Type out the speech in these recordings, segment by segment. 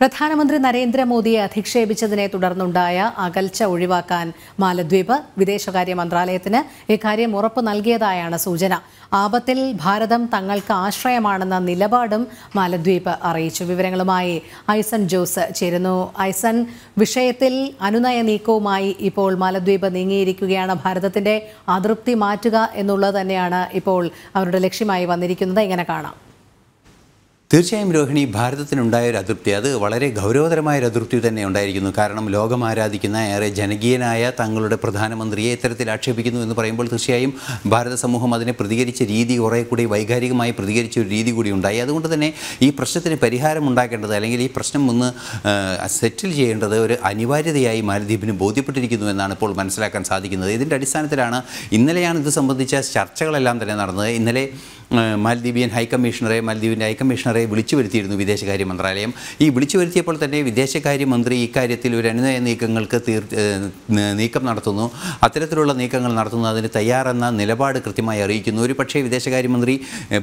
പ്രധാനമന്ത്രി നരേന്ദ്രമോദിയെ അധിക്ഷേപിച്ചതിനെ തുടർന്നുണ്ടായ അകൽച്ച ഒഴിവാക്കാൻ മാലദ്വീപ് വിദേശകാര്യ മന്ത്രാലയത്തിന് ഇക്കാര്യം ഉറപ്പ് നൽകിയതായാണ് സൂചന ആപത്തിൽ ഭാരതം തങ്ങൾക്ക് ആശ്രയമാണെന്ന നിലപാടും മാലദ്വീപ് അറിയിച്ചു വിവരങ്ങളുമായി ഐസൺ ജോസ് ചേരുന്നു ഐസൺ വിഷയത്തിൽ അനുനയ നീക്കവുമായി ഇപ്പോൾ മാലദ്വീപ് നീങ്ങിയിരിക്കുകയാണ് ഭാരതത്തിന്റെ അതൃപ്തി മാറ്റുക എന്നുള്ളത് തന്നെയാണ് ഇപ്പോൾ അവരുടെ ലക്ഷ്യമായി വന്നിരിക്കുന്നത് എങ്ങനെ കാണാം തീർച്ചയായും രോഹിണി ഭാരതത്തിനുണ്ടായ ഒരു അതൃപ്തി അത് വളരെ ഗൗരവതരമായ ഒരു അതൃപ്തി തന്നെ ഉണ്ടായിരിക്കുന്നു കാരണം ലോകം ആരാധിക്കുന്ന ഏറെ ജനകീയനായ തങ്ങളുടെ പ്രധാനമന്ത്രിയെ ഇത്തരത്തിൽ ആക്ഷേപിക്കുന്നു എന്ന് പറയുമ്പോൾ തീർച്ചയായും ഭാരത സമൂഹം അതിനെ പ്രതികരിച്ച രീതി കുറേ കൂടി വൈകാരികമായി പ്രതികരിച്ച ഒരു രീതി കൂടി ഉണ്ടായി അതുകൊണ്ട് തന്നെ ഈ പ്രശ്നത്തിന് പരിഹാരം ഉണ്ടാക്കേണ്ടത് അല്ലെങ്കിൽ ഈ പ്രശ്നം ഒന്ന് സെറ്റിൽ ചെയ്യേണ്ടത് ഒരു അനിവാര്യതയായി മാലദ്വീപിന് ബോധ്യപ്പെട്ടിരിക്കുന്നു എന്നാണ് ഇപ്പോൾ മനസ്സിലാക്കാൻ സാധിക്കുന്നത് ഇതിൻ്റെ അടിസ്ഥാനത്തിലാണ് ഇന്നലെയാണ് ഇത് സംബന്ധിച്ച ചർച്ചകളെല്ലാം തന്നെ നടന്നത് ഇന്നലെ മാലദ്വീപിയൻ ഹൈക്കമ്മീഷണറെ മാലദ്വീപിൻ്റെ ഹൈക്കമ്മീഷണറെ സെക്രട്ടറിയെ വിളിച്ചു വരുത്തിയിരുന്നു വിദേശകാര്യ മന്ത്രാലയം ഈ വിളിച്ചു വരുത്തിയപ്പോൾ തന്നെ വിദേശകാര്യ മന്ത്രി ഇക്കാര്യത്തിൽ ഒരു അനുനയ നീക്കങ്ങൾക്ക് തീർ നീക്കം നടത്തുന്നു അത്തരത്തിലുള്ള നീക്കങ്ങൾ നടത്തുന്നു അതിന് തയ്യാറെന്ന നിലപാട് കൃത്യമായി അറിയിക്കുന്നു ഒരു പക്ഷേ വിദേശകാര്യമന്ത്രി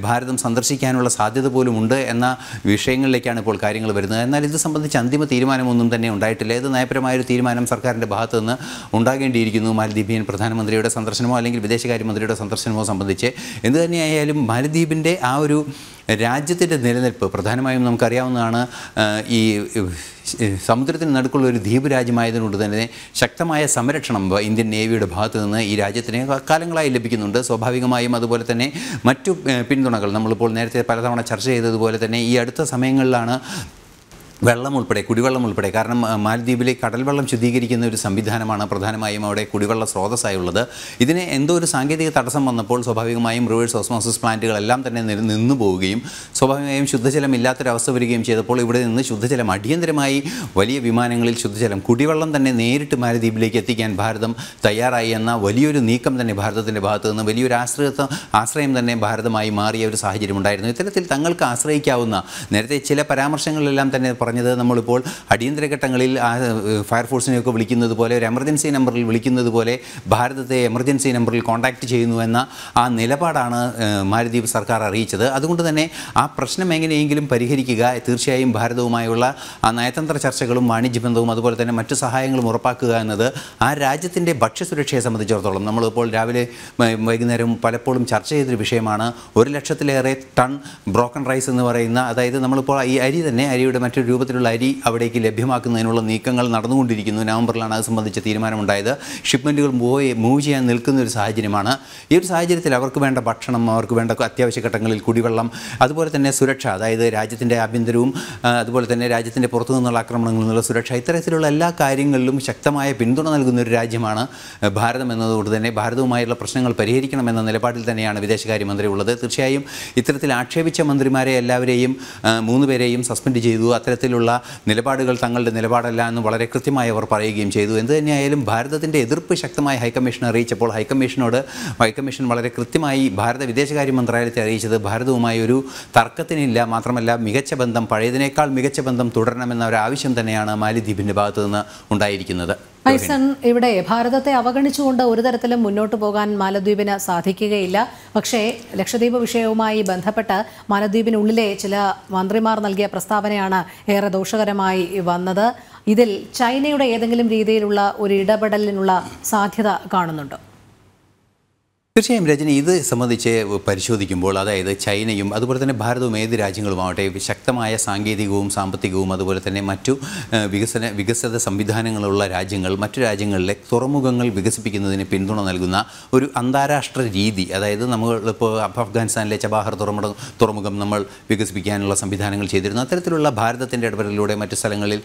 ഭാരതം സന്ദർശിക്കാനുള്ള സാധ്യത പോലുമുണ്ട് എന്ന വിഷയങ്ങളിലേക്കാണ് ഇപ്പോൾ കാര്യങ്ങൾ വരുന്നത് എന്നാൽ ഇത് സംബന്ധിച്ച് അന്തിമ തീരുമാനമൊന്നും തന്നെ ഉണ്ടായിട്ടില്ല ഇത് നയപരമായൊരു തീരുമാനം സർക്കാരിൻ്റെ ഭാഗത്തുനിന്ന് നിന്ന് ഉണ്ടാകേണ്ടിയിരിക്കുന്നു മാലദ്വീപിയൻ പ്രധാനമന്ത്രിയുടെ സന്ദർശനമോ അല്ലെങ്കിൽ വിദേശകാര്യമന്ത്രിയുടെ സന്ദർശനമോ സംബന്ധിച്ച് എന്ത് തന്നെയായാലും മാലദ്വീപിൻ്റെ ആ ഒരു രാജ്യത്തിൻ്റെ നിലനിൽപ്പ് പ്രധാനമായും നമുക്കറിയാവുന്നതാണ് ഈ സമുദ്രത്തിന് നടുക്കുള്ള ഒരു ദ്വീപ് രാജ്യമായതുകൊണ്ട് തന്നെ ശക്തമായ സംരക്ഷണം ഇന്ത്യൻ നേവിയുടെ ഭാഗത്ത് നിന്ന് ഈ രാജ്യത്തിന് കാലങ്ങളായി ലഭിക്കുന്നുണ്ട് സ്വാഭാവികമായും അതുപോലെ തന്നെ മറ്റു പിന്തുണകൾ നമ്മളിപ്പോൾ നേരത്തെ പലതവണ ചർച്ച ചെയ്തതുപോലെ തന്നെ ഈ അടുത്ത സമയങ്ങളിലാണ് വെള്ളം ഉൾപ്പെടെ കുടിവെള്ളം ഉൾപ്പെടെ കാരണം മാലദ്വീപിലെ കടൽവെള്ളം ശുദ്ധീകരിക്കുന്ന ഒരു സംവിധാനമാണ് പ്രധാനമായും അവിടെ കുടിവെള്ള സ്രോതസ്സായുള്ളത് ഇതിന് എന്തോ ഒരു സാങ്കേതിക തടസ്സം വന്നപ്പോൾ സ്വാഭാവികമായും റിവേഴ്സ് ഓസ്മോസിസ് പ്ലാന്റുകളെല്ലാം തന്നെ നിന്നു പോവുകയും സ്വാഭാവികമായും ശുദ്ധജലം ഇല്ലാത്തൊരവസ്ഥ വരികയും ചെയ്തപ്പോൾ ഇവിടെ നിന്ന് ശുദ്ധജലം അടിയന്തരമായി വലിയ വിമാനങ്ങളിൽ ശുദ്ധജലം കുടിവെള്ളം തന്നെ നേരിട്ട് മാലദ്വീപിലേക്ക് എത്തിക്കാൻ ഭാരതം തയ്യാറായി എന്ന വലിയൊരു നീക്കം തന്നെ ഭാരതത്തിൻ്റെ ഭാഗത്തു നിന്ന് വലിയൊരു ആശ്രയത്വം ആശ്രയം തന്നെ ഭാരതമായി മാറിയ ഒരു സാഹചര്യമുണ്ടായിരുന്നു ഇത്തരത്തിൽ തങ്ങൾക്ക് ആശ്രയിക്കാവുന്ന നേരത്തെ ചില പരാമർശങ്ങളിലെല്ലാം തന്നെ പറഞ്ഞത് നമ്മളിപ്പോൾ അടിയന്തര ഘട്ടങ്ങളിൽ ആ ഫയർഫോഴ്സിനെയൊക്കെ വിളിക്കുന്നത് പോലെ ഒരു എമർജൻസി നമ്പറിൽ വിളിക്കുന്നത് പോലെ ഭാരതത്തെ എമർജൻസി നമ്പറിൽ കോൺടാക്റ്റ് ചെയ്യുന്നു എന്ന ആ നിലപാടാണ് മാലദ്വീപ് സർക്കാർ അറിയിച്ചത് അതുകൊണ്ട് തന്നെ ആ പ്രശ്നം എങ്ങനെയെങ്കിലും പരിഹരിക്കുക തീർച്ചയായും ഭാരതവുമായുള്ള ആ നയതന്ത്ര ചർച്ചകളും വാണിജ്യബന്ധവും അതുപോലെ തന്നെ മറ്റു സഹായങ്ങളും ഉറപ്പാക്കുക എന്നത് ആ രാജ്യത്തിൻ്റെ ഭക്ഷ്യസുരക്ഷയെ സംബന്ധിച്ചിടത്തോളം നമ്മളിപ്പോൾ രാവിലെ വൈകുന്നേരം പലപ്പോഴും ചർച്ച ചെയ്തൊരു വിഷയമാണ് ഒരു ലക്ഷത്തിലേറെ ടൺ ബ്രോക്കൺ റൈസ് എന്ന് പറയുന്ന അതായത് നമ്മളിപ്പോൾ ഈ അരി തന്നെ അരിയുടെ മറ്റൊരു രൂപത്തിലുള്ള അരി അവിടേക്ക് ലഭ്യമാക്കുന്നതിനുള്ള നീക്കങ്ങൾ നടന്നുകൊണ്ടിരിക്കുന്നു നവംബറിലാണ് അത് സംബന്ധിച്ച തീരുമാനമുണ്ടായത് ഷിപ്മെൻറ്റുകൾ മൂവ് മൂവ് ചെയ്യാൻ നിൽക്കുന്ന ഒരു സാഹചര്യമാണ് ഈ ഒരു സാഹചര്യത്തിൽ അവർക്ക് വേണ്ട ഭക്ഷണം അവർക്ക് വേണ്ട അത്യാവശ്യ ഘട്ടങ്ങളിൽ കുടിവെള്ളം അതുപോലെ തന്നെ സുരക്ഷ അതായത് രാജ്യത്തിൻ്റെ ആഭ്യന്തരവും അതുപോലെ തന്നെ രാജ്യത്തിൻ്റെ പുറത്തു നിന്നുള്ള ആക്രമണങ്ങളിൽ നിന്നുള്ള സുരക്ഷ ഇത്തരത്തിലുള്ള എല്ലാ കാര്യങ്ങളിലും ശക്തമായ പിന്തുണ നൽകുന്ന ഒരു രാജ്യമാണ് ഭാരതം എന്നതുകൊണ്ട് തന്നെ ഭാരതവുമായുള്ള പ്രശ്നങ്ങൾ പരിഹരിക്കണമെന്ന നിലപാടിൽ തന്നെയാണ് വിദേശകാര്യമന്ത്രി ഉള്ളത് തീർച്ചയായും ഇത്തരത്തിൽ ആക്ഷേപിച്ച മന്ത്രിമാരെ എല്ലാവരെയും മൂന്ന് പേരെയും സസ്പെൻഡ് ചെയ്തു അത്തരത്തിൽ തരത്തിലുള്ള നിലപാടുകൾ തങ്ങളുടെ നിലപാടല്ല എന്ന് വളരെ കൃത്യമായി അവർ പറയുകയും ചെയ്തു എന്ത് തന്നെയായാലും ഭാരതത്തിൻ്റെ എതിർപ്പ് ശക്തമായി ഹൈക്കമ്മീഷൻ അറിയിച്ചപ്പോൾ ഹൈക്കമ്മീഷനോട് ഹൈക്കമ്മീഷൻ വളരെ കൃത്യമായി ഭാരത വിദേശകാര്യ മന്ത്രാലയത്തെ അറിയിച്ചത് ഭാരതവുമായി ഒരു തർക്കത്തിനില്ല മാത്രമല്ല മികച്ച ബന്ധം പഴയതിനേക്കാൾ മികച്ച ബന്ധം തുടരണമെന്ന ഒരു ആവശ്യം തന്നെയാണ് മാലിദ്വീപിൻ്റെ ഭാഗത്തു നിന്ന് ഉണ്ടായിരിക്കുന്നത് ഫൈസൺ ഇവിടെ ഭാരതത്തെ അവഗണിച്ചുകൊണ്ട് ഒരു തരത്തിലും മുന്നോട്ട് പോകാൻ മാലദ്വീപിന് സാധിക്കുകയില്ല പക്ഷേ ലക്ഷദ്വീപ് വിഷയവുമായി ബന്ധപ്പെട്ട് മാലദ്വീപിനുള്ളിലെ ചില മന്ത്രിമാർ നൽകിയ പ്രസ്താവനയാണ് ഏറെ ദോഷകരമായി വന്നത് ഇതിൽ ചൈനയുടെ ഏതെങ്കിലും രീതിയിലുള്ള ഒരു ഇടപെടലിനുള്ള സാധ്യത കാണുന്നുണ്ടോ തീർച്ചയായും രജന ഇത് സംബന്ധിച്ച് പരിശോധിക്കുമ്പോൾ അതായത് ചൈനയും അതുപോലെ തന്നെ ഭാരതവും ഏത് രാജ്യങ്ങളുമാവട്ടെ ശക്തമായ സാങ്കേതികവും സാമ്പത്തികവും അതുപോലെ തന്നെ മറ്റു വികസന വികസിത സംവിധാനങ്ങളുള്ള രാജ്യങ്ങൾ മറ്റു രാജ്യങ്ങളിലെ തുറമുഖങ്ങൾ വികസിപ്പിക്കുന്നതിന് പിന്തുണ നൽകുന്ന ഒരു അന്താരാഷ്ട്ര രീതി അതായത് നമ്മൾ ഇപ്പോൾ അഫ്ഗാനിസ്ഥാനിലെ ചബാഹർ തുറമുഖം തുറമുഖം നമ്മൾ വികസിപ്പിക്കാനുള്ള സംവിധാനങ്ങൾ ചെയ്തിരുന്നു അത്തരത്തിലുള്ള ഭാരതത്തിൻ്റെ ഇടപെടലിലൂടെ മറ്റു സ്ഥലങ്ങളിൽ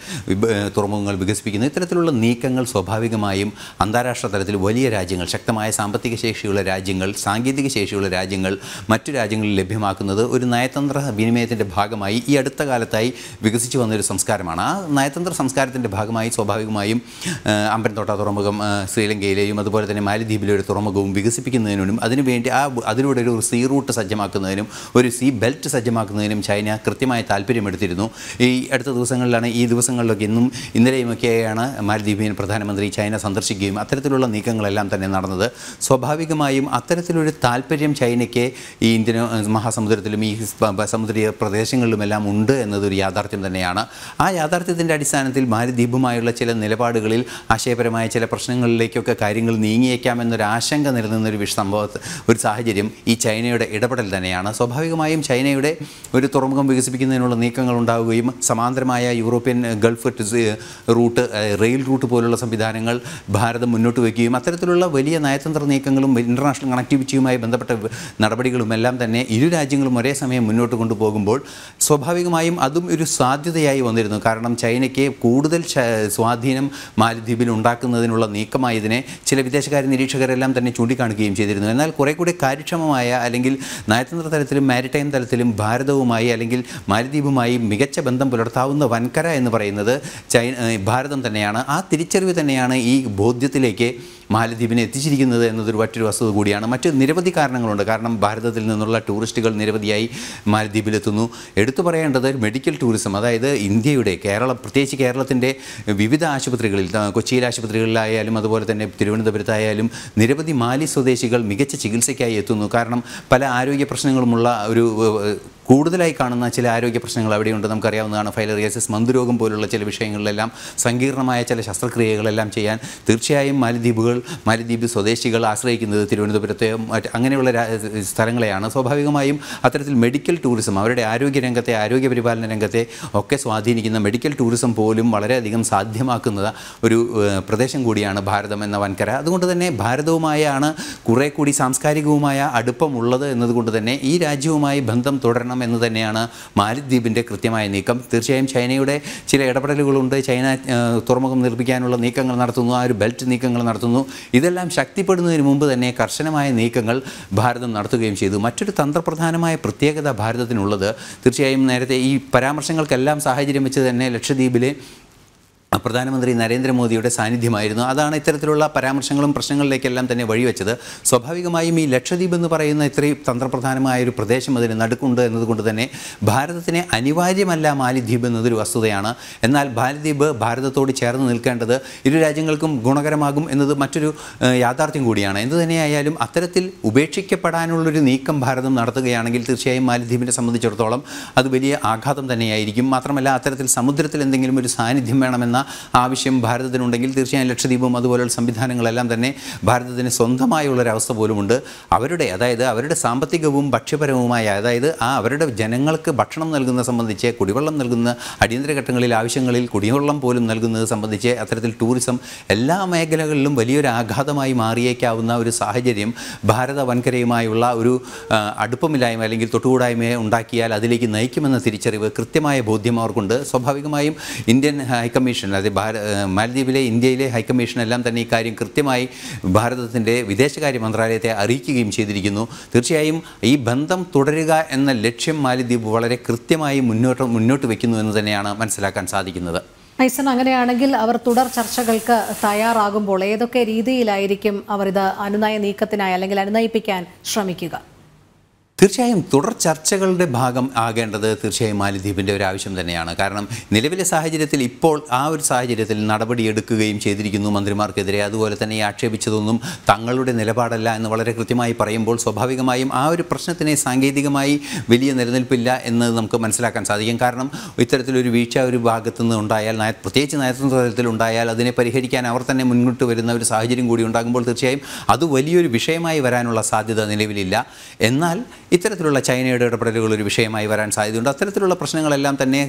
തുറമുഖങ്ങൾ വികസിപ്പിക്കുന്നു ഇത്തരത്തിലുള്ള നീക്കങ്ങൾ സ്വാഭാവികമായും അന്താരാഷ്ട്ര തലത്തിൽ വലിയ രാജ്യങ്ങൾ ശക്തമായ സാമ്പത്തിക ശേഷിയുള്ള രാജ്യങ്ങൾ രാജ്യങ്ങൾ സാങ്കേതിക ശേഷിയുള്ള രാജ്യങ്ങൾ മറ്റു രാജ്യങ്ങളിൽ ലഭ്യമാക്കുന്നത് ഒരു നയതന്ത്ര വിനിമയത്തിൻ്റെ ഭാഗമായി ഈ അടുത്ത കാലത്തായി വികസിച്ചു വന്നൊരു സംസ്കാരമാണ് ആ നയതന്ത്ര സംസ്കാരത്തിൻ്റെ ഭാഗമായി സ്വാഭാവികമായും അമ്പൻതോട്ട തുറമുഖം ശ്രീലങ്കയിലെയും അതുപോലെ തന്നെ മാലിദ്വീപിലെ ഒരു തുറമുഖവും വികസിപ്പിക്കുന്നതിനും അതിനുവേണ്ടി ആ അതിലൂടെ ഒരു സീ റൂട്ട് സജ്ജമാക്കുന്നതിനും ഒരു സീ ബെൽറ്റ് സജ്ജമാക്കുന്നതിനും ചൈന കൃത്യമായ താല്പര്യമെടുത്തിരുന്നു ഈ അടുത്ത ദിവസങ്ങളിലാണ് ഈ ദിവസങ്ങളിലൊക്കെ ഇന്നും ഇന്നലെയുമൊക്കെയാണ് മാലിദ്വീപിയൻ പ്രധാനമന്ത്രി ചൈന സന്ദർശിക്കുകയും അത്തരത്തിലുള്ള നീക്കങ്ങളെല്ലാം തന്നെ നടന്നത് സ്വാഭാവികമായും അത്തരത്തിലൊരു താല്പര്യം ചൈനയ്ക്ക് ഈ ഇന്ത്യൻ മഹാസമുദ്രത്തിലും ഈ സമുദ്രീയ പ്രദേശങ്ങളിലുമെല്ലാം ഉണ്ട് എന്നതൊരു യാഥാർത്ഥ്യം തന്നെയാണ് ആ യാഥാർത്ഥ്യത്തിൻ്റെ അടിസ്ഥാനത്തിൽ മാലിദ്വീപുമായുള്ള ചില നിലപാടുകളിൽ ആശയപരമായ ചില പ്രശ്നങ്ങളിലേക്കൊക്കെ കാര്യങ്ങൾ നീങ്ങിയേക്കാമെന്നൊരു ആശങ്ക നിലനിന്നൊരു സംഭവ ഒരു സാഹചര്യം ഈ ചൈനയുടെ ഇടപെടൽ തന്നെയാണ് സ്വാഭാവികമായും ചൈനയുടെ ഒരു തുറമുഖം വികസിപ്പിക്കുന്നതിനുള്ള നീക്കങ്ങൾ ഉണ്ടാവുകയും സമാന്തരമായ European Gulf route rail route പോലുള്ള സംവിധാനങ്ങൾ ഭാരതം മുന്നോട്ട് വയ്ക്കുകയും അത്തരത്തിലുള്ള വലിയ നയതന്ത്ര നീക്കങ്ങളും ഇൻ്റർനാഷണൽ ഇന്റർനാഷണൽ കണക്ടിവിറ്റിയുമായി ബന്ധപ്പെട്ട നടപടികളുമെല്ലാം തന്നെ ഇരു രാജ്യങ്ങളും ഒരേ സമയം മുന്നോട്ട് കൊണ്ടുപോകുമ്പോൾ സ്വാഭാവികമായും അതും ഒരു സാധ്യതയായി വന്നിരുന്നു കാരണം ചൈനയ്ക്ക് കൂടുതൽ സ്വാധീനം മാലദ്വീപിൽ ഉണ്ടാക്കുന്നതിനുള്ള നീക്കമായി ഇതിനെ ചില വിദേശകാര്യ നിരീക്ഷകരെല്ലാം തന്നെ ചൂണ്ടിക്കാണുകയും ചെയ്തിരുന്നു എന്നാൽ കുറേ കൂടി കാര്യക്ഷമമായ അല്ലെങ്കിൽ നയതന്ത്ര തലത്തിലും മാരിടൈം തലത്തിലും ഭാരതവുമായി അല്ലെങ്കിൽ മാലദ്വീപുമായി മികച്ച ബന്ധം പുലർത്താവുന്ന വൻകര എന്ന് പറയുന്നത് ചൈന ഭാരതം തന്നെയാണ് ആ തിരിച്ചറിവ് തന്നെയാണ് ഈ ബോധ്യത്തിലേക്ക് മാലദ്വീപിനെ എത്തിച്ചിരിക്കുന്നത് എന്നതൊരു മറ്റൊരു വസ്തുത കൂടിയാണ് മറ്റ് നിരവധി കാരണങ്ങളുണ്ട് കാരണം ഭാരതത്തിൽ നിന്നുള്ള ടൂറിസ്റ്റുകൾ നിരവധിയായി മാലദ്വീപിലെത്തുന്നു എടുത്തു പറയേണ്ടത് മെഡിക്കൽ ടൂറിസം അതായത് ഇന്ത്യയുടെ കേരളം പ്രത്യേകിച്ച് കേരളത്തിൻ്റെ വിവിധ ആശുപത്രികളിൽ കൊച്ചിയിലെ ആശുപത്രികളിലായാലും അതുപോലെ തന്നെ തിരുവനന്തപുരത്തായാലും നിരവധി മാലി സ്വദേശികൾ മികച്ച ചികിത്സയ്ക്കായി എത്തുന്നു കാരണം പല ആരോഗ്യ പ്രശ്നങ്ങളുമുള്ള ഒരു കൂടുതലായി കാണുന്ന ചില ആരോഗ്യ പ്രശ്നങ്ങൾ അവിടെയുണ്ട് നമുക്കറിയാവുന്നതാണ് ഫൈലറിയാസിസ് മന്ദുരോഗം പോലുള്ള ചില വിഷയങ്ങളിലെല്ലാം സങ്കീർണമായ ചില ശസ്ത്രക്രിയകളെല്ലാം ചെയ്യാൻ തീർച്ചയായും മാലിദ്വീപുകൾ മാലിദ്വീപ് സ്വദേശികൾ ആശ്രയിക്കുന്നത് തിരുവനന്തപുരത്തെ അങ്ങനെയുള്ള സ്ഥലങ്ങളെയാണ് സ്വാഭാവികമായും അത്തരത്തിൽ മെഡിക്കൽ ടൂറിസം അവരുടെ ആരോഗ്യ രംഗത്തെ ആരോഗ്യ പരിപാലന രംഗത്തെ ഒക്കെ സ്വാധീനിക്കുന്ന മെഡിക്കൽ ടൂറിസം പോലും വളരെയധികം സാധ്യമാക്കുന്ന ഒരു പ്രദേശം കൂടിയാണ് ഭാരതം എന്ന വൻകര അതുകൊണ്ട് തന്നെ ഭാരതവുമായാണ് കുറേ കൂടി സാംസ്കാരികവുമായ അടുപ്പമുള്ളത് എന്നതുകൊണ്ട് തന്നെ ഈ രാജ്യവുമായി ബന്ധം തുടരണം തരണം എന്ന് തന്നെയാണ് മാലിദ്വീപിൻ്റെ കൃത്യമായ നീക്കം തീർച്ചയായും ചൈനയുടെ ചില ഇടപെടലുകളുണ്ട് ചൈന തുറമുഖം നിർമ്മിക്കാനുള്ള നീക്കങ്ങൾ നടത്തുന്നു ആ ഒരു ബെൽറ്റ് നീക്കങ്ങൾ നടത്തുന്നു ഇതെല്ലാം ശക്തിപ്പെടുന്നതിന് മുമ്പ് തന്നെ കർശനമായ നീക്കങ്ങൾ ഭാരതം നടത്തുകയും ചെയ്തു മറ്റൊരു തന്ത്രപ്രധാനമായ പ്രത്യേകത ഭാരതത്തിനുള്ളത് തീർച്ചയായും നേരത്തെ ഈ പരാമർശങ്ങൾക്കെല്ലാം സാഹചര്യം വെച്ച് തന്നെ ലക്ഷദ്വീപിലെ പ്രധാനമന്ത്രി നരേന്ദ്രമോദിയുടെ സാന്നിധ്യമായിരുന്നു അതാണ് ഇത്തരത്തിലുള്ള പരാമർശങ്ങളും പ്രശ്നങ്ങളിലേക്കെല്ലാം തന്നെ വഴിവെച്ചത് സ്വാഭാവികമായും ഈ ലക്ഷദ്വീപ് എന്ന് പറയുന്ന ഇത്രയും തന്ത്രപ്രധാനമായ ഒരു പ്രദേശം അതിന് നടുക്കുണ്ട് എന്നതുകൊണ്ട് തന്നെ ഭാരതത്തിന് അനിവാര്യമല്ല മാലിദ്വീപ് എന്നതൊരു വസ്തുതയാണ് എന്നാൽ മാലിദ്വീപ് ഭാരതത്തോട് ചേർന്ന് നിൽക്കേണ്ടത് ഇരു രാജ്യങ്ങൾക്കും ഗുണകരമാകും എന്നത് മറ്റൊരു യാഥാർത്ഥ്യം കൂടിയാണ് എന്തുതന്നെയായാലും തന്നെയായാലും അത്തരത്തിൽ ഉപേക്ഷിക്കപ്പെടാനുള്ളൊരു നീക്കം ഭാരതം നടത്തുകയാണെങ്കിൽ തീർച്ചയായും മാലിദ്വീപിനെ സംബന്ധിച്ചിടത്തോളം അത് വലിയ ആഘാതം തന്നെയായിരിക്കും മാത്രമല്ല അത്തരത്തിൽ സമുദ്രത്തിൽ എന്തെങ്കിലും ഒരു സാന്നിധ്യം വേണമെന്ന ആവശ്യം ഭാരതത്തിനുണ്ടെങ്കിൽ തീർച്ചയായും ലക്ഷദ്വീപും അതുപോലെയുള്ള സംവിധാനങ്ങളെല്ലാം തന്നെ ഭാരതത്തിന് സ്വന്തമായുള്ളൊരവസ്ഥ പോലുമുണ്ട് അവരുടെ അതായത് അവരുടെ സാമ്പത്തികവും ഭക്ഷ്യപരവുമായ അതായത് ആ അവരുടെ ജനങ്ങൾക്ക് ഭക്ഷണം നൽകുന്ന സംബന്ധിച്ച് കുടിവെള്ളം നൽകുന്ന അടിയന്തര ഘട്ടങ്ങളിൽ ആവശ്യങ്ങളിൽ കുടിവെള്ളം പോലും നൽകുന്നത് സംബന്ധിച്ച് അത്തരത്തിൽ ടൂറിസം എല്ലാ മേഖലകളിലും വലിയൊരു ആഘാതമായി മാറിയേക്കാവുന്ന ഒരു സാഹചര്യം ഭാരത വൻകരയുമായുള്ള ഒരു അടുപ്പമില്ലായ്മ അല്ലെങ്കിൽ തൊട്ടുകൂടായ്മയെ ഉണ്ടാക്കിയാൽ അതിലേക്ക് നയിക്കുമെന്ന തിരിച്ചറിവ് കൃത്യമായ ബോധ്യം അവർക്കുണ്ട് സ്വാഭാവികമായും ഇന്ത്യൻ ഹൈക്കമ്മീഷൻ അല്ലാതെ ഭാര മാലദ്വീപിലെ ഇന്ത്യയിലെ ഹൈക്കമ്മീഷനെല്ലാം എല്ലാം തന്നെ ഇക്കാര്യം കൃത്യമായി ഭാരതത്തിൻ്റെ വിദേശകാര്യ മന്ത്രാലയത്തെ അറിയിക്കുകയും ചെയ്തിരിക്കുന്നു തീർച്ചയായും ഈ ബന്ധം തുടരുക എന്ന ലക്ഷ്യം മാലദ്വീപ് വളരെ കൃത്യമായി മുന്നോട്ട് മുന്നോട്ട് വയ്ക്കുന്നു എന്ന് തന്നെയാണ് മനസ്സിലാക്കാൻ സാധിക്കുന്നത് ഐസൺ അങ്ങനെയാണെങ്കിൽ അവർ തുടർ ചർച്ചകൾക്ക് തയ്യാറാകുമ്പോൾ ഏതൊക്കെ രീതിയിലായിരിക്കും അവർ ഇത് അനുനയ നീക്കത്തിനായി അല്ലെങ്കിൽ അനുനയിപ്പിക്കാൻ ശ്രമിക്കുക തീർച്ചയായും തുടർ ചർച്ചകളുടെ ഭാഗം ആകേണ്ടത് തീർച്ചയായും മാലിദ്വീപിൻ്റെ ഒരു ആവശ്യം തന്നെയാണ് കാരണം നിലവിലെ സാഹചര്യത്തിൽ ഇപ്പോൾ ആ ഒരു സാഹചര്യത്തിൽ നടപടിയെടുക്കുകയും ചെയ്തിരിക്കുന്നു മന്ത്രിമാർക്കെതിരെ അതുപോലെ തന്നെ ഈ ആക്ഷേപിച്ചതൊന്നും തങ്ങളുടെ നിലപാടല്ല എന്ന് വളരെ കൃത്യമായി പറയുമ്പോൾ സ്വാഭാവികമായും ആ ഒരു പ്രശ്നത്തിനെ സാങ്കേതികമായി വലിയ നിലനിൽപ്പില്ല എന്ന് നമുക്ക് മനസ്സിലാക്കാൻ സാധിക്കും കാരണം ഇത്തരത്തിലൊരു വീഴ്ച ഒരു നിന്ന് ഉണ്ടായാൽ നയ പ്രത്യേകിച്ച് നയതന്ത്രത്തിൽ ഉണ്ടായാൽ അതിനെ പരിഹരിക്കാൻ അവർ തന്നെ മുന്നോട്ട് വരുന്ന ഒരു സാഹചര്യം കൂടി ഉണ്ടാകുമ്പോൾ തീർച്ചയായും അത് വലിയൊരു വിഷയമായി വരാനുള്ള സാധ്യത നിലവിലില്ല എന്നാൽ ഇത്തരത്തിലുള്ള ചൈനയുടെ ഇടപെടലുകൾ ഒരു വിഷയമായി വരാൻ സാധ്യതയുണ്ട് അത്തരത്തിലുള്ള പ്രശ്നങ്ങളെല്ലാം തന്നെ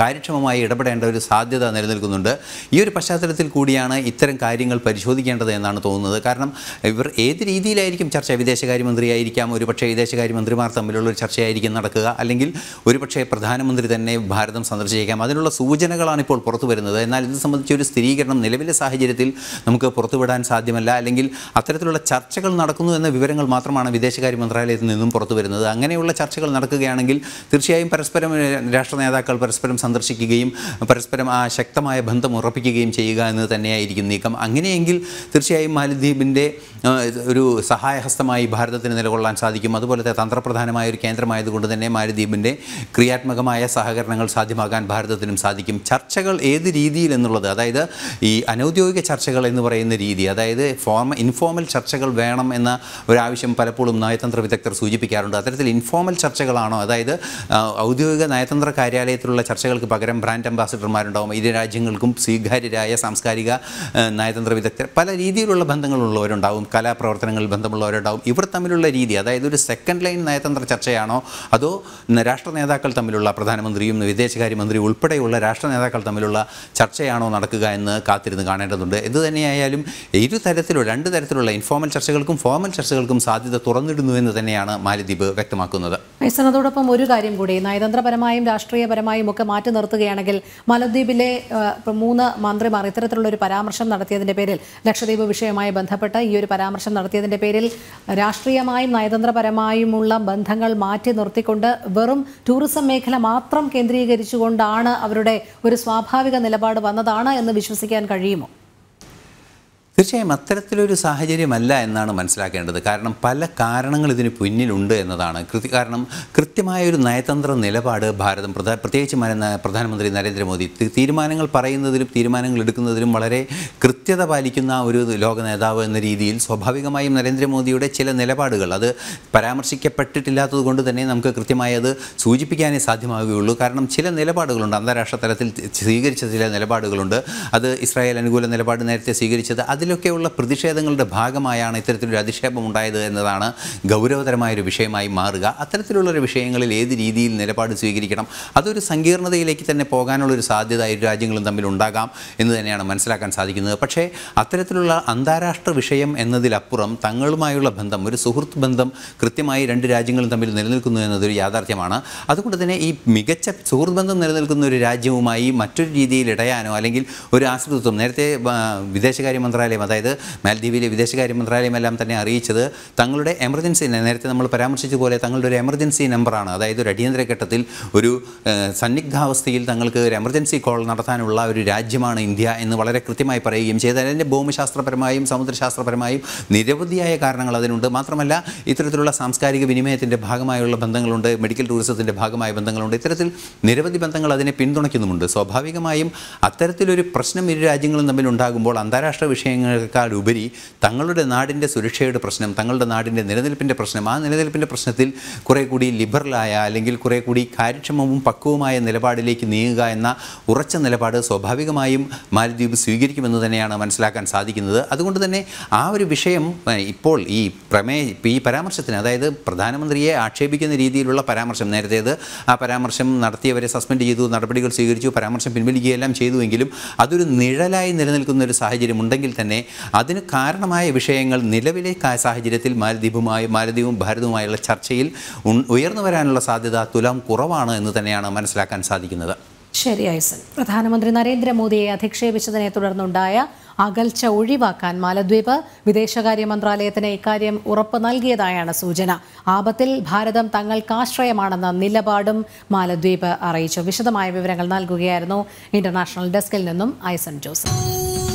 കാര്യക്ഷമമായി ഇടപെടേണ്ട ഒരു സാധ്യത നിലനിൽക്കുന്നുണ്ട് ഈ ഒരു പശ്ചാത്തലത്തിൽ കൂടിയാണ് ഇത്തരം കാര്യങ്ങൾ പരിശോധിക്കേണ്ടത് എന്നാണ് തോന്നുന്നത് കാരണം ഇവർ ഏത് രീതിയിലായിരിക്കും ചർച്ച വിദേശകാര്യമന്ത്രിയായിരിക്കാം പക്ഷേ വിദേശകാര്യമന്ത്രിമാർ തമ്മിലുള്ള ഒരു ചർച്ചയായിരിക്കും നടക്കുക അല്ലെങ്കിൽ ഒരുപക്ഷെ പ്രധാനമന്ത്രി തന്നെ ഭാരതം സന്ദർശിക്കാം അതിനുള്ള സൂചനകളാണ് ഇപ്പോൾ പുറത്തു വരുന്നത് എന്നാൽ ഇത് സംബന്ധിച്ച് ഒരു സ്ഥിരീകരണം നിലവിലെ സാഹചര്യത്തിൽ നമുക്ക് പുറത്തുവിടാൻ സാധ്യമല്ല അല്ലെങ്കിൽ അത്തരത്തിലുള്ള ചർച്ചകൾ നടക്കുന്നു എന്ന വിവരങ്ങൾ മാത്രമാണ് വിദേശകാര്യ മന്ത്രാലയത്തിൽ നിന്നും പുറത്തു വരുന്നത് അങ്ങനെയുള്ള ചർച്ചകൾ നടക്കുകയാണെങ്കിൽ തീർച്ചയായും പരസ്പരം രാഷ്ട്ര നേതാക്കൾ പരസ്പരം സന്ദർശിക്കുകയും പരസ്പരം ആ ശക്തമായ ബന്ധം ഉറപ്പിക്കുകയും ചെയ്യുക എന്ന് തന്നെയായിരിക്കും നീക്കം അങ്ങനെയെങ്കിൽ തീർച്ചയായും മാലിദ്വീപിൻ്റെ ഒരു സഹായഹസ്തമായി ഭാരതത്തിന് നിലകൊള്ളാൻ സാധിക്കും അതുപോലത്തെ തന്ത്രപ്രധാനമായ ഒരു കേന്ദ്രമായതുകൊണ്ട് തന്നെ മാലിദ്വീപിൻ്റെ ക്രിയാത്മകമായ സഹകരണങ്ങൾ സാധ്യമാകാൻ ഭാരതത്തിനും സാധിക്കും ചർച്ചകൾ ഏത് രീതിയിൽ എന്നുള്ളത് അതായത് ഈ അനൗദ്യോഗിക ചർച്ചകൾ എന്ന് പറയുന്ന രീതി അതായത് ഫോർമ ഇൻഫോർമൽ ചർച്ചകൾ വേണം എന്ന ഒരാവശ്യം പലപ്പോഴും നയതന്ത്ര വിദഗ്ധർ സൂചിപ്പിച്ചു സൂചിപ്പിക്കാറുണ്ട് അത്തരത്തിൽ ഇൻഫോർമൽ ചർച്ചകളാണോ അതായത് ഔദ്യോഗിക നയതന്ത്ര കാര്യാലയത്തിലുള്ള ചർച്ചകൾക്ക് പകരം ബ്രാൻഡ് അംബാസിഡർമാരുണ്ടാവും ഇരു രാജ്യങ്ങൾക്കും സ്വീകാര്യരായ സാംസ്കാരിക നയതന്ത്ര വിദഗ്ധർ പല രീതിയിലുള്ള ബന്ധങ്ങളുള്ളവരുണ്ടാവും കലാപ്രവർത്തനങ്ങളിൽ ബന്ധമുള്ളവരുണ്ടാവും ഇവർ തമ്മിലുള്ള രീതി അതായത് ഒരു സെക്കൻഡ് ലൈൻ നയതന്ത്ര ചർച്ചയാണോ അതോ രാഷ്ട്ര നേതാക്കൾ തമ്മിലുള്ള പ്രധാനമന്ത്രിയും വിദേശകാര്യമന്ത്രി ഉൾപ്പെടെയുള്ള രാഷ്ട്ര നേതാക്കൾ തമ്മിലുള്ള ചർച്ചയാണോ നടക്കുക എന്ന് കാത്തിരുന്ന് കാണേണ്ടതുണ്ട് എന്ത് തന്നെയായാലും ഇരു തരത്തിലുള്ള രണ്ട് തരത്തിലുള്ള ഇൻഫോർമൽ ചർച്ചകൾക്കും ഫോർമൽ ചർച്ചകൾക്കും സാധ്യത തുറന്നിടുന്നു എന്ന് തന്നെയാണ് മാലിദ്വീപ് വ്യക്തമാക്കുന്നത് അതോടൊപ്പം ഒരു കാര്യം കൂടി നയതന്ത്രപരമായും രാഷ്ട്രീയപരമായും ഒക്കെ മാറ്റി നിർത്തുകയാണെങ്കിൽ മാലദ്വീപിലെ മൂന്ന് മന്ത്രിമാർ ഇത്തരത്തിലുള്ള ഒരു പരാമർശം നടത്തിയതിന്റെ പേരിൽ ലക്ഷദ്വീപ് വിഷയവുമായി ബന്ധപ്പെട്ട് ഈ ഒരു പരാമർശം നടത്തിയതിന്റെ പേരിൽ രാഷ്ട്രീയമായും നയതന്ത്രപരമായുമുള്ള ബന്ധങ്ങൾ മാറ്റി നിർത്തിക്കൊണ്ട് വെറും ടൂറിസം മേഖല മാത്രം കേന്ദ്രീകരിച്ചുകൊണ്ടാണ് അവരുടെ ഒരു സ്വാഭാവിക നിലപാട് വന്നതാണ് എന്ന് വിശ്വസിക്കാൻ കഴിയുമോ തീർച്ചയായും അത്തരത്തിലൊരു സാഹചര്യമല്ല എന്നാണ് മനസ്സിലാക്കേണ്ടത് കാരണം പല കാരണങ്ങൾ ഇതിന് പിന്നിലുണ്ട് എന്നതാണ് കൃത്യ കാരണം കൃത്യമായ ഒരു നയതന്ത്ര നിലപാട് ഭാരതം പ്രധാ പ്രത്യേകിച്ച് പ്രധാനമന്ത്രി നരേന്ദ്രമോദി തീരുമാനങ്ങൾ പറയുന്നതിലും തീരുമാനങ്ങൾ എടുക്കുന്നതിലും വളരെ കൃത്യത പാലിക്കുന്ന ഒരു ലോക നേതാവ് എന്ന രീതിയിൽ സ്വാഭാവികമായും നരേന്ദ്രമോദിയുടെ ചില നിലപാടുകൾ അത് പരാമർശിക്കപ്പെട്ടിട്ടില്ലാത്തത് കൊണ്ട് തന്നെ നമുക്ക് കൃത്യമായി അത് സൂചിപ്പിക്കാനേ സാധ്യമാവുകയുള്ളൂ കാരണം ചില നിലപാടുകളുണ്ട് അന്താരാഷ്ട്ര തലത്തിൽ സ്വീകരിച്ച ചില നിലപാടുകളുണ്ട് അത് ഇസ്രായേൽ അനുകൂല നിലപാട് നേരത്തെ സ്വീകരിച്ചത് അത് അതിലൊക്കെയുള്ള പ്രതിഷേധങ്ങളുടെ ഭാഗമായാണ് ഇത്തരത്തിലൊരു അധിക്ഷേപം ഉണ്ടായത് എന്നതാണ് ഗൗരവതരമായൊരു വിഷയമായി മാറുക അത്തരത്തിലുള്ളൊരു വിഷയങ്ങളിൽ ഏത് രീതിയിൽ നിലപാട് സ്വീകരിക്കണം അതൊരു സങ്കീർണതയിലേക്ക് തന്നെ പോകാനുള്ളൊരു സാധ്യത ഇരു രാജ്യങ്ങളും തമ്മിൽ ഉണ്ടാകാം എന്ന് തന്നെയാണ് മനസ്സിലാക്കാൻ സാധിക്കുന്നത് പക്ഷേ അത്തരത്തിലുള്ള അന്താരാഷ്ട്ര വിഷയം എന്നതിലപ്പുറം തങ്ങളുമായുള്ള ബന്ധം ഒരു സുഹൃത്ത് ബന്ധം കൃത്യമായി രണ്ട് രാജ്യങ്ങളും തമ്മിൽ നിലനിൽക്കുന്നു എന്നതൊരു യാഥാർത്ഥ്യമാണ് അതുകൊണ്ട് തന്നെ ഈ മികച്ച സുഹൃത്ത് ബന്ധം നിലനിൽക്കുന്ന ഒരു രാജ്യവുമായി മറ്റൊരു രീതിയിൽ ഇടയാനോ അല്ലെങ്കിൽ ഒരു ആശ്രിതത്വം നേരത്തെ വിദേശകാര്യ മന്ത്രാലയം മന്ത്രാലയം അതായത് മാലദ്വീപിലെ വിദേശകാര്യ മന്ത്രാലയം എല്ലാം തന്നെ അറിയിച്ചത് തങ്ങളുടെ എമർജൻസി നേരത്തെ നമ്മൾ പരാമർശിച്ച പോലെ തങ്ങളുടെ ഒരു എമർജൻസി നമ്പറാണ് അതായത് ഒരു അടിയന്തര ഘട്ടത്തിൽ ഒരു സന്നിഗ്ധാവസ്ഥയിൽ തങ്ങൾക്ക് ഒരു എമർജൻസി കോൾ നടത്താനുള്ള ഒരു രാജ്യമാണ് ഇന്ത്യ എന്ന് വളരെ കൃത്യമായി പറയുകയും ചെയ്ത് അതിൻ്റെ ഭൂമിശാസ്ത്രപരമായും സമുദ്രശാസ്ത്രപരമായും നിരവധിയായ കാരണങ്ങൾ അതിനുണ്ട് മാത്രമല്ല ഇത്തരത്തിലുള്ള സാംസ്കാരിക വിനിമയത്തിൻ്റെ ഭാഗമായുള്ള ബന്ധങ്ങളുണ്ട് മെഡിക്കൽ ടൂറിസത്തിൻ്റെ ഭാഗമായ ബന്ധങ്ങളുണ്ട് ഇത്തരത്തിൽ നിരവധി ബന്ധങ്ങൾ അതിനെ പിന്തുണയ്ക്കുന്നുമുണ്ട് സ്വാഭാവികമായും അത്തരത്തിലൊരു പ്രശ്നം ഇരു രാജ്യങ്ങളും തമ്മിൽ ഉണ്ടാകുമ്പോൾ അന്താരാഷ്ട്ര വിഷയങ്ങൾ കാര്യങ്ങളെക്കാളുപരി തങ്ങളുടെ നാടിൻ്റെ സുരക്ഷയുടെ പ്രശ്നം തങ്ങളുടെ നാടിൻ്റെ നിലനിൽപ്പിൻ്റെ പ്രശ്നം ആ നിലനിൽപ്പിൻ്റെ പ്രശ്നത്തിൽ കുറേ കൂടി ലിബറലായ അല്ലെങ്കിൽ കുറേ കൂടി കാര്യക്ഷമവും പക്വവുമായ നിലപാടിലേക്ക് നീങ്ങുക എന്ന ഉറച്ച നിലപാട് സ്വാഭാവികമായും മാലദ്വീപ് സ്വീകരിക്കുമെന്ന് തന്നെയാണ് മനസ്സിലാക്കാൻ സാധിക്കുന്നത് അതുകൊണ്ട് തന്നെ ആ ഒരു വിഷയം ഇപ്പോൾ ഈ പ്രമേ ഈ പരാമർശത്തിന് അതായത് പ്രധാനമന്ത്രിയെ ആക്ഷേപിക്കുന്ന രീതിയിലുള്ള പരാമർശം നേരത്തേത് ആ പരാമർശം നടത്തിയവരെ സസ്പെൻഡ് ചെയ്തു നടപടികൾ സ്വീകരിച്ചു പരാമർശം പിൻവലിക്കുകയെല്ലാം ചെയ്തുവെങ്കിലും അതൊരു നിഴലായി നിലനിൽക്കുന്ന ഒരു സാഹചര്യം ഉണ്ടെങ്കിൽ തന്നെ തന്നെ അതിന് കാരണമായ വിഷയങ്ങൾ നിലവിലെ സാഹചര്യത്തിൽ മാലദ്വീപുമായി മാലദ്വീപും ഭാരതവുമായുള്ള ചർച്ചയിൽ ഉയർന്നു വരാനുള്ള സാധ്യത തുലാം കുറവാണ് എന്ന് തന്നെയാണ് മനസ്സിലാക്കാൻ സാധിക്കുന്നത് ശരി ഐസൻ പ്രധാനമന്ത്രി നരേന്ദ്രമോദിയെ അധിക്ഷേപിച്ചതിനെ തുടർന്നുണ്ടായ അകൽച്ച ഒഴിവാക്കാൻ മാലദ്വീപ് വിദേശകാര്യ മന്ത്രാലയത്തിന് ഇക്കാര്യം ഉറപ്പ് നൽകിയതായാണ് സൂചന ആപത്തിൽ ഭാരതം തങ്ങൾക്കാശ്രയമാണെന്ന നിലപാടും മാലദ്വീപ് അറിയിച്ചു വിശദമായ വിവരങ്ങൾ നൽകുകയായിരുന്നു ഇന്റർനാഷണൽ ഡെസ്കിൽ നിന്നും ഐസൻ ജോസഫ്